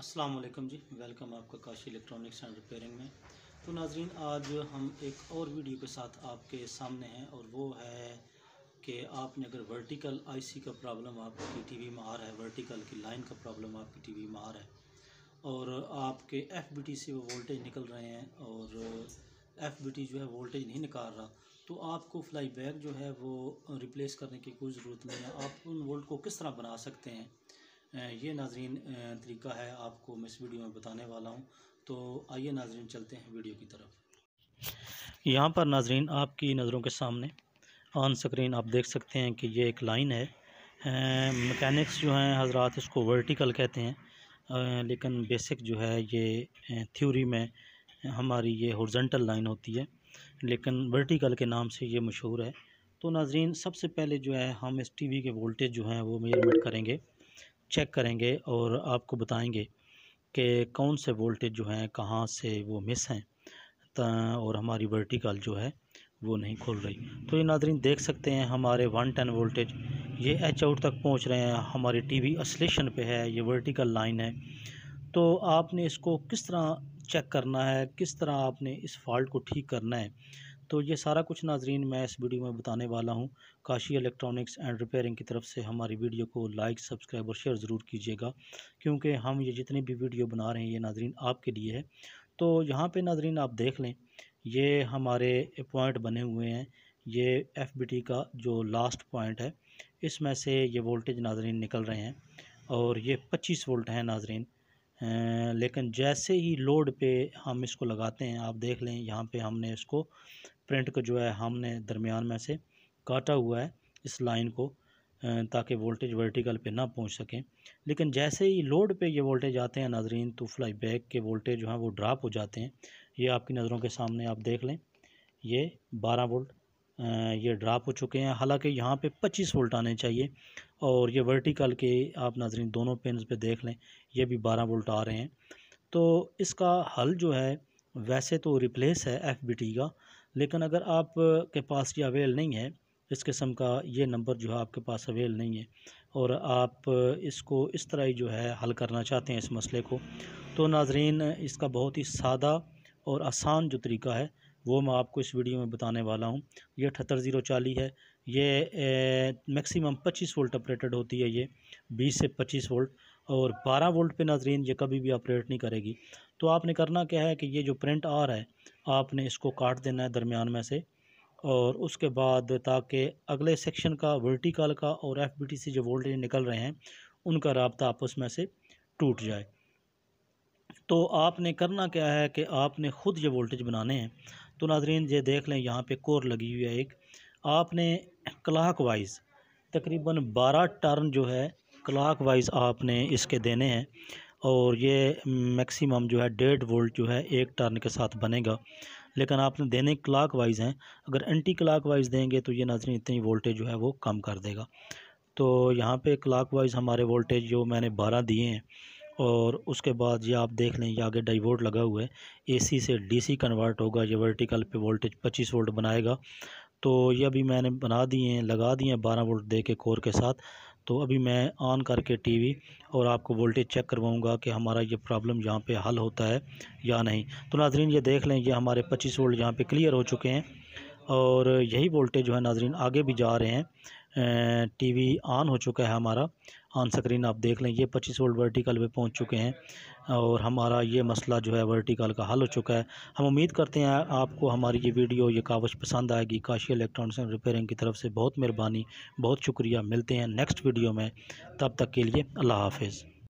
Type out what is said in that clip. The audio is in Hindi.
अस्सलाम वालेकुम जी वेलकम आपका काशी इलेक्ट्रॉनिक्स एंड रिपेयरिंग में तो नाजरीन आज हम एक और वीडियो के साथ आपके सामने हैं और वो है कि आपने अगर वर्टिकल आईसी का प्रॉब्लम आपकी टीवी में आ रहा है वर्टिकल की लाइन का प्रॉब्लम आपकी टीवी में आ रहा है और आपके एफ से वो वोल्टेज निकल रहे हैं और एफ जो है वोल्टेज नहीं निकाल रहा तो आपको फ्लाई बैक जो है वो रिप्लेस करने की कोई ज़रूरत नहीं है आप उन वोल्ट को किस तरह बना सकते हैं ये नाजरीन तरीका है आपको मैं इस वीडियो में बताने वाला हूँ तो आइए नाजरीन चलते हैं वीडियो की तरफ यहाँ पर नाजरीन आपकी नज़रों के सामने ऑन स्क्रीन आप देख सकते हैं कि ये एक लाइन है मैकेनिक्स जो हैं हज़रा इसको वर्टिकल कहते हैं लेकिन बेसिक जो है ये थ्योरी में हमारी ये हॉर्जेंटल लाइन होती है लेकिन वर्टिकल के नाम से ये मशहूर है तो नाजरीन सबसे पहले जो है हम इस टीवी के वोल्टेज जो हैं वो मेजरमेंट करेंगे चेक करेंगे और आपको बताएंगे कि कौन से वोल्टेज जो हैं कहाँ से वो मिस हैं और हमारी वर्टिकल जो है वो नहीं खोल रही तो ये नादरीन देख सकते हैं हमारे वन टेन वोल्टेज ये एच आउट तक पहुंच रहे हैं हमारे टीवी असलेशन पे है ये वर्टिकल लाइन है तो आपने इसको किस तरह चेक करना है किस तरह आपने इस फॉल्ट को ठीक करना है तो ये सारा कुछ नाजरीन मैं इस वीडियो में बताने वाला हूँ काशी इलेक्ट्रॉनिक्स एंड रिपेयरिंग की तरफ से हमारी वीडियो को लाइक सब्सक्राइब और शेयर ज़रूर कीजिएगा क्योंकि हम ये जितनी भी वीडियो बना रहे हैं ये नाजरीन आपके लिए है तो यहाँ पर नाजरीन आप देख लें ये हमारे पॉइंट बने हुए हैं ये एफ का जो लास्ट पॉइंट है इसमें से ये वोल्टेज नाजरीन निकल रहे हैं और ये पच्चीस वोल्ट हैं नाजरीन लेकिन जैसे ही लोड पे हम इसको लगाते हैं आप देख लें यहाँ पे हमने इसको प्रिंट को जो है हमने दरमियान में से काटा हुआ है इस लाइन को ताकि वोल्टेज वर्टिकल पे ना पहुंच सकें लेकिन जैसे ही लोड पे ये वोल्टेज आते हैं नाजरीन तो फ्लाई बैक के वोल्टेज जो हैं वो ड्राप हो जाते हैं ये आपकी नज़रों के सामने आप देख लें ये 12 वोल्ट ये ड्राप हो चुके हैं हालांकि यहाँ पे 25 वोल्ट आने चाहिए और ये वर्टिकल के आप नाजरीन दोनों पेन पे देख लें ये भी बारह वोल्ट आ रहे हैं तो इसका हल जो है वैसे तो रिप्लेस है एफ का लेकिन अगर आप के पास ये अवेल नहीं है इस किस्म का ये नंबर जो है आपके पास अवेल नहीं है और आप इसको इस तरह ही जो है हल करना चाहते हैं इस मसले को तो नाजरीन इसका बहुत ही सादा और आसान जो तरीका है वो मैं आपको इस वीडियो में बताने वाला हूँ ये अठहत्तर ज़ीरो चाली है ये मैक्सिमम 25 वोल्ट ऑपरेटेड होती है ये 20 से 25 वोल्ट और 12 वोल्ट पे नाजरीन ये कभी भी ऑपरेट नहीं करेगी तो आपने करना क्या है कि ये जो प्रिंट आ रहा है आपने इसको काट देना है दरमियान में से और उसके बाद ताकि अगले सेक्शन का वर्टिकल का और एफ बी टी से जो वोल्टेज निकल रहे हैं उनका रबता आपस में से टूट जाए तो आपने करना क्या है कि आपने ख़ुद ये वोल्टेज बनाने हैं तो नाजरीन ये देख लें यहाँ पे कोर लगी हुई है एक आपने क्लाक वाइज तकरीबन बारह टर्न जो है क्लाक वाइज आपने इसके देने हैं और ये मैक्सिमम जो है डेढ़ वोल्ट जो है एक टर्न के साथ बनेगा लेकिन आपने देने क्लाक वाइज हैं अगर एंटी क्लाक वाइज देंगे तो ये नजर इतनी वोल्टेज जो है वो कम कर देगा तो यहाँ पे क्लाक वाइज हमारे वोल्टेज जो मैंने बारह दिए हैं और उसके बाद ये आप देख लें ये आगे डाइवोर्ट लगा हुआ है सी से सी कन्वर्ट होगा ये वर्टिकल पर वोल्टेज पच्चीस वोल्ट बनाएगा तो ये अभी मैंने बना दिए हैं लगा दिए हैं बारह वोल्ट दे के कोर के साथ तो अभी मैं ऑन करके टीवी और आपको वोल्टेज चेक करवाऊँगा कि हमारा ये प्रॉब्लम यहाँ पर हल होता है या नहीं तो नाजरीन ये देख लें ये हमारे पच्चीस वोल्ट यहाँ पर क्लियर हो चुके हैं और यही वोल्टेज जो है नाजरीन आगे भी जा रहे हैं टीवी ऑन हो चुका है हमारा ऑन स्क्रीन आप देख लें ये पच्चीस वोल्ट वर्टिकल पे पहुंच चुके हैं और हमारा ये मसला जो है वर्टिकल का हल हो चुका है हम उम्मीद करते हैं आपको हमारी ये वीडियो ये कावश पसंद आएगी काशी इलेक्ट्रॉनिक्स एंड रिपेयरिंग की तरफ से बहुत मेहरबानी बहुत शुक्रिया मिलते हैं नेक्स्ट वीडियो में तब तक के लिए अल्लाह हाफिज़